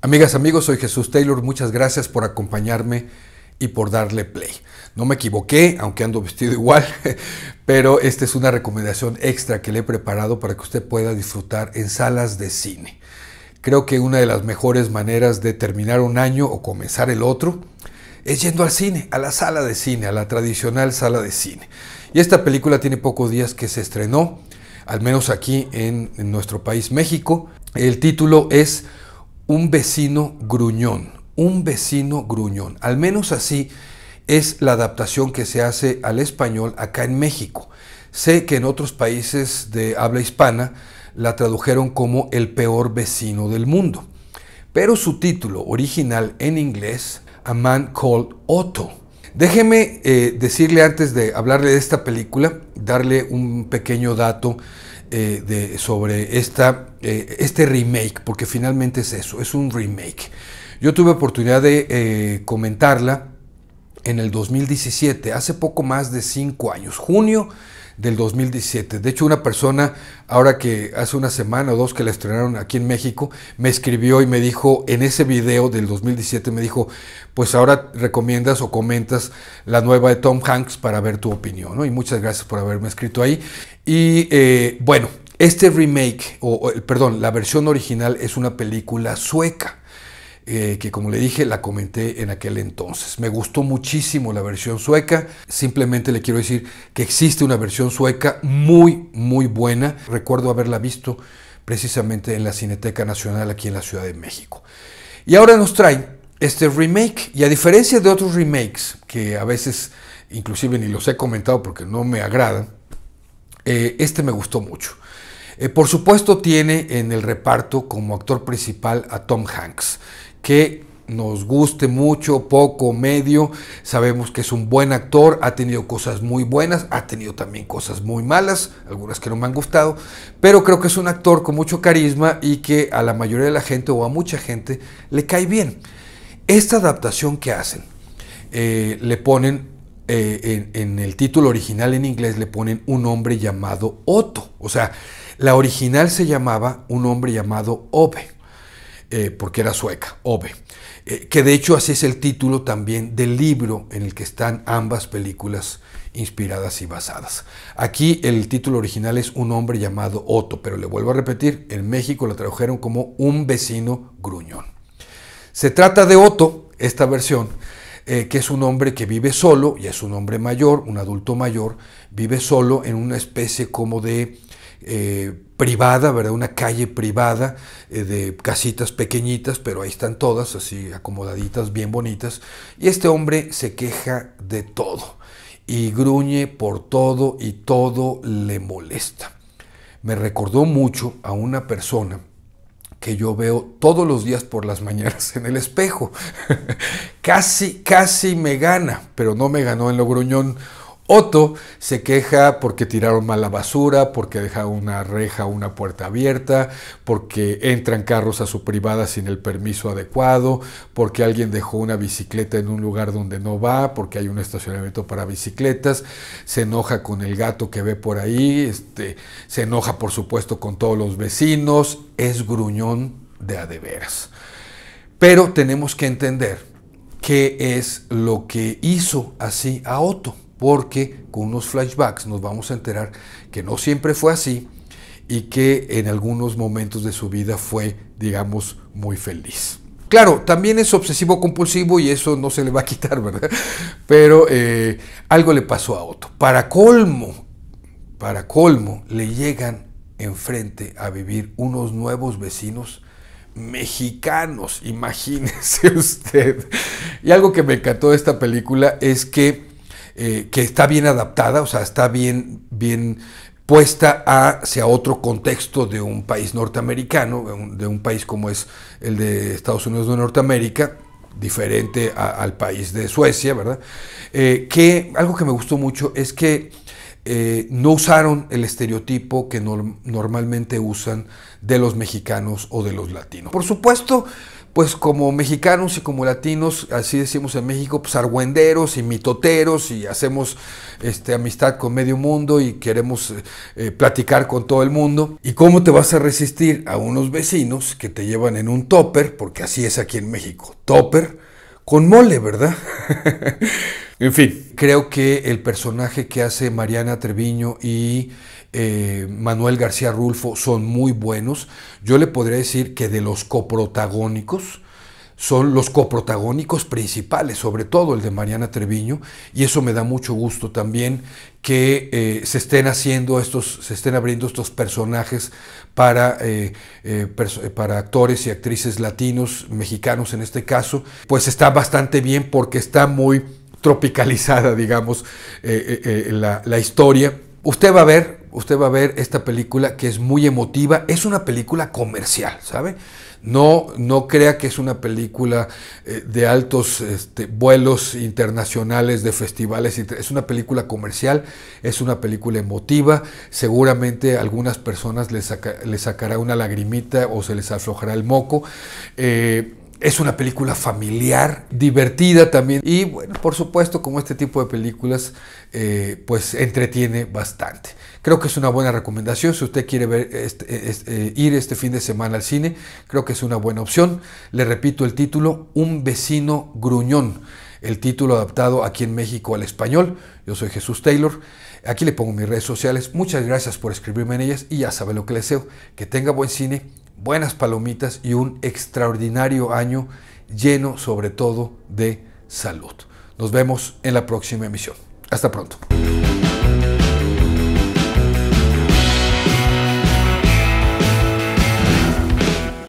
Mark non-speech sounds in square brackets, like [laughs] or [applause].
Amigas, amigos, soy Jesús Taylor. Muchas gracias por acompañarme y por darle play. No me equivoqué, aunque ando vestido [laughs] igual, pero esta es una recomendación extra que le he preparado para que usted pueda disfrutar en salas de cine. Creo que una de las mejores maneras de terminar un año o comenzar el otro es yendo al cine, a la sala de cine, a la tradicional sala de cine. Y esta película tiene pocos días que se estrenó, al menos aquí en, nuestro país México. El título es un vecino gruñón, un vecino gruñón. Al menos así es la adaptación que se hace al español acá en México. Sé que en otros países de habla hispana la tradujeron como el peor vecino del mundo. Pero su título original en inglés, A Man Called Otto. Déjeme eh, decirle antes de hablarle de esta película, darle un pequeño dato eh, de, sobre esta, eh, este remake, porque finalmente es eso, es un remake. Yo tuve oportunidad de eh, comentarla en el 2017, hace poco más de cinco años, junio del 2017. De hecho, una persona, ahora que hace una semana o dos que la estrenaron aquí en México, me escribió y me dijo, en ese video del 2017, me dijo, pues ahora recomiendas o comentas la nueva de Tom Hanks para ver tu opinión, Y muchas gracias por haberme escrito ahí. Y eh, bueno, este remake, o, perdón, la versión original es una película sueca. Eh, que como le dije la comenté en aquel entonces. Me gustó muchísimo la versión sueca, simplemente le quiero decir que existe una versión sueca muy, muy buena. Recuerdo haberla visto precisamente en la Cineteca Nacional aquí en la Ciudad de México. Y ahora nos trae este remake, y a diferencia de otros remakes, que a veces inclusive ni los he comentado porque no me agradan, eh, este me gustó mucho. Eh, por supuesto tiene en el reparto como actor principal a Tom Hanks, que nos guste mucho, poco, medio. Sabemos que es un buen actor, ha tenido cosas muy buenas, ha tenido también cosas muy malas, algunas que no me han gustado, pero creo que es un actor con mucho carisma y que a la mayoría de la gente o a mucha gente le cae bien. Esta adaptación que hacen, eh, le ponen eh, en, en el título original en inglés, le ponen un hombre llamado Otto. O sea, la original se llamaba un hombre llamado Ove. Eh, porque era sueca, Ove, eh, que de hecho así es el título también del libro en el que están ambas películas inspiradas y basadas. Aquí el título original es Un hombre llamado Otto, pero le vuelvo a repetir, en México la tradujeron como Un vecino gruñón. Se trata de Otto, esta versión, eh, que es un hombre que vive solo, y es un hombre mayor, un adulto mayor, vive solo en una especie como de eh, privada, ¿verdad? Una calle privada eh, de casitas pequeñitas, pero ahí están todas, así acomodaditas, bien bonitas. Y este hombre se queja de todo y gruñe por todo y todo le molesta. Me recordó mucho a una persona que yo veo todos los días por las mañanas en el espejo. [laughs] casi, casi me gana, pero no me ganó en lo gruñón. Otto se queja porque tiraron mala basura, porque dejaron una reja o una puerta abierta, porque entran carros a su privada sin el permiso adecuado, porque alguien dejó una bicicleta en un lugar donde no va, porque hay un estacionamiento para bicicletas, se enoja con el gato que ve por ahí, este, se enoja por supuesto con todos los vecinos, es gruñón de a veras. Pero tenemos que entender qué es lo que hizo así a Otto porque con unos flashbacks nos vamos a enterar que no siempre fue así y que en algunos momentos de su vida fue, digamos, muy feliz. Claro, también es obsesivo compulsivo y eso no se le va a quitar, ¿verdad? Pero eh, algo le pasó a Otto. Para colmo, para colmo, le llegan enfrente a vivir unos nuevos vecinos mexicanos, imagínese [laughs] usted. Y algo que me encantó de esta película es que eh, que está bien adaptada, o sea, está bien, bien puesta hacia otro contexto de un país norteamericano, de un, país como es el de Estados Unidos de Norteamérica, diferente al país de Suecia, ¿verdad? Eh, que algo que me gustó mucho es que eh, no usaron el estereotipo que normalmente usan de los mexicanos o de los latinos. Por supuesto, pues como mexicanos y como latinos, así decimos en México, pues argüenderos y mitoteros y hacemos este, amistad con medio mundo y queremos eh, eh, platicar con todo el mundo. ¿Y cómo te vas a resistir a unos vecinos que te llevan en un topper, porque así es aquí en México, topper, con mole, ¿verdad? [laughs] en fin, creo que el personaje que hace Mariana Treviño y eh, Manuel García Rulfo son muy buenos. Yo le podría decir que de los coprotagónicos, son los coprotagónicos principales, sobre todo el de Mariana Treviño, y eso me da mucho gusto también que eh, se estén haciendo estos, se estén abriendo estos personajes para, eh, para actores y actrices latinos, mexicanos en este caso, pues está bastante bien porque está muy tropicalizada, digamos, la, la historia. Usted va a ver usted va a ver esta película que es muy emotiva, es una película comercial, ¿sabe? No, no crea que es una película eh, de altos este, vuelos internacionales, de festivales, es una película comercial, es una película emotiva, seguramente a algunas personas les, sacará una lagrimita o se les aflojará el moco. Eh, es una película familiar, divertida también. Y bueno, por supuesto, como este tipo de películas, eh, pues entretiene bastante. Creo que es una buena recomendación. Si usted quiere este, eh, ir este fin de semana al cine, creo que es una buena opción. Le repito el título, Un vecino gruñón. El título adaptado aquí en México al español. Yo soy Jesús Taylor. Aquí le pongo mis redes sociales. Muchas gracias por escribirme en ellas y ya sabe lo que le deseo. Que tenga buen cine buenas palomitas y un extraordinario año lleno sobre todo de salud. Nos vemos en la próxima emisión. Hasta pronto.